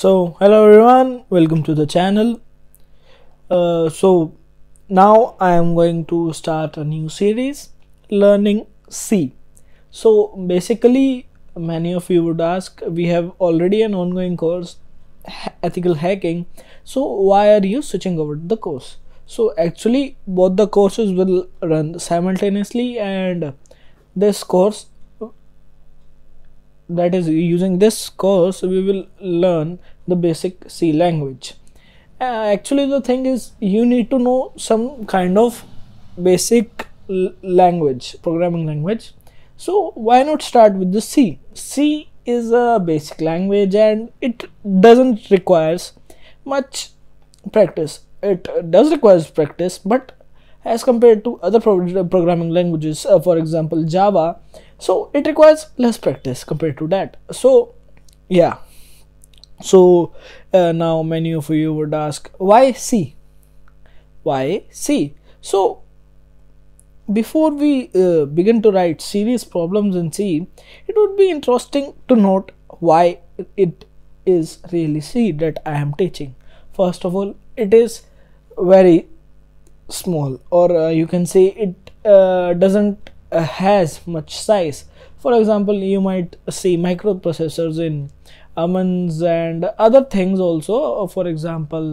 so hello everyone welcome to the channel uh, so now I am going to start a new series learning C so basically many of you would ask we have already an ongoing course ethical hacking so why are you switching over the course so actually both the courses will run simultaneously and this course that is using this course we will learn the basic C language uh, actually the thing is you need to know some kind of basic language programming language so why not start with the C C is a basic language and it doesn't requires much practice it does requires practice but as compared to other pro programming languages uh, for example java so it requires less practice compared to that so yeah so uh, now many of you would ask why c why c so before we uh, begin to write serious problems in c it would be interesting to note why it is really c that i am teaching first of all it is very small or uh, you can say it uh, doesn't uh, has much size for example you might see microprocessors in ovens and other things also uh, for example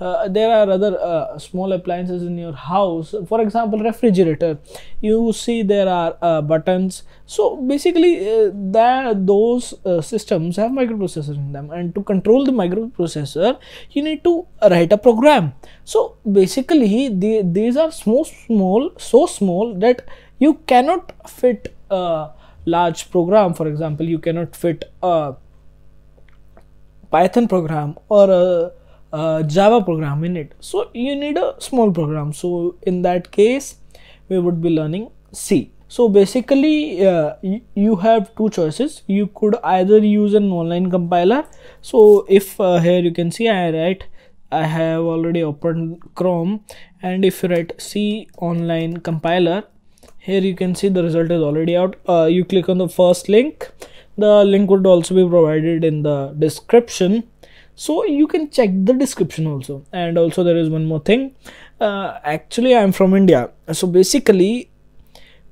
uh, there are other uh, small appliances in your house for example refrigerator you see there are uh, buttons so basically uh, that those uh, systems have microprocessor in them and to control the microprocessor you need to write a program so basically the, these are so small so small that you cannot fit a large program for example you cannot fit a python program or a uh, Java program in it. So you need a small program. So in that case, we would be learning C. So basically, uh, you have two choices. You could either use an online compiler. So if uh, here you can see, I write, I have already opened Chrome, and if you write C online compiler, here you can see the result is already out. Uh, you click on the first link. The link would also be provided in the description so you can check the description also and also there is one more thing uh, actually i am from india so basically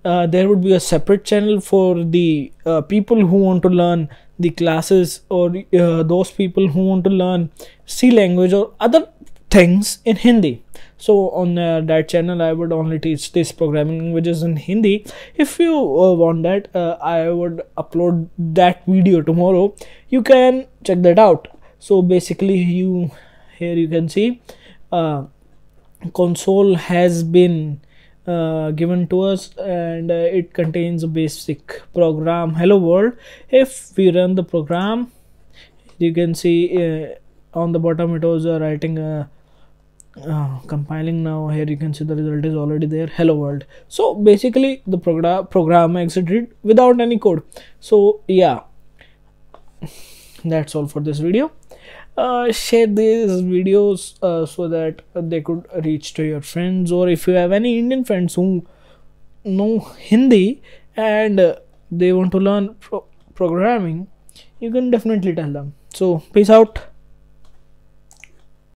uh, there would be a separate channel for the uh, people who want to learn the classes or uh, those people who want to learn C language or other things in Hindi. So on uh, that channel, I would only teach these programming languages in Hindi. If you uh, want that, uh, I would upload that video tomorrow. You can check that out so basically you here you can see uh, console has been uh, given to us and uh, it contains a basic program hello world if we run the program you can see uh, on the bottom it was uh, writing a uh, uh, compiling now here you can see the result is already there hello world so basically the program program exited without any code so yeah that's all for this video uh, share these videos uh, so that they could reach to your friends or if you have any indian friends who know hindi and uh, they want to learn pro programming you can definitely tell them so peace out